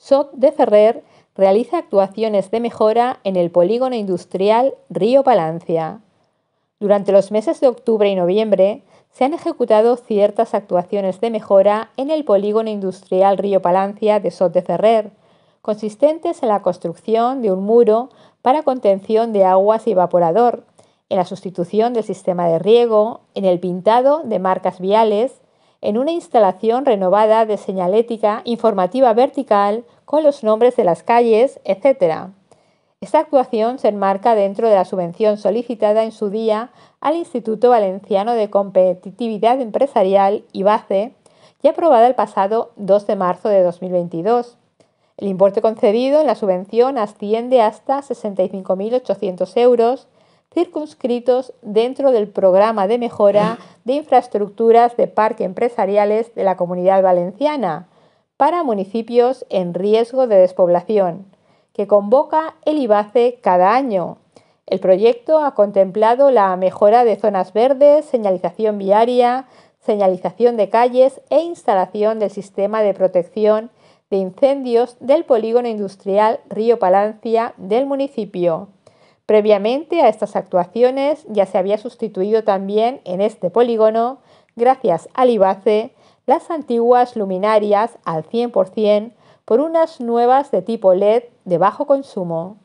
SOT de Ferrer realiza actuaciones de mejora en el polígono industrial Río Palancia. Durante los meses de octubre y noviembre se han ejecutado ciertas actuaciones de mejora en el polígono industrial Río Palancia de SOT de Ferrer, consistentes en la construcción de un muro para contención de aguas y evaporador, en la sustitución del sistema de riego, en el pintado de marcas viales, en una instalación renovada de señalética informativa vertical con los nombres de las calles, etc. Esta actuación se enmarca dentro de la subvención solicitada en su día al Instituto Valenciano de Competitividad Empresarial, Base, ya aprobada el pasado 2 de marzo de 2022. El importe concedido en la subvención asciende hasta 65.800 euros, circunscritos dentro del programa de mejora de infraestructuras de parques empresariales de la Comunidad Valenciana para municipios en riesgo de despoblación, que convoca el IBACE cada año. El proyecto ha contemplado la mejora de zonas verdes, señalización viaria, señalización de calles e instalación del sistema de protección de incendios del polígono industrial Río Palancia del municipio. Previamente a estas actuaciones ya se había sustituido también en este polígono, gracias al IBACE, las antiguas luminarias al 100% por unas nuevas de tipo LED de bajo consumo.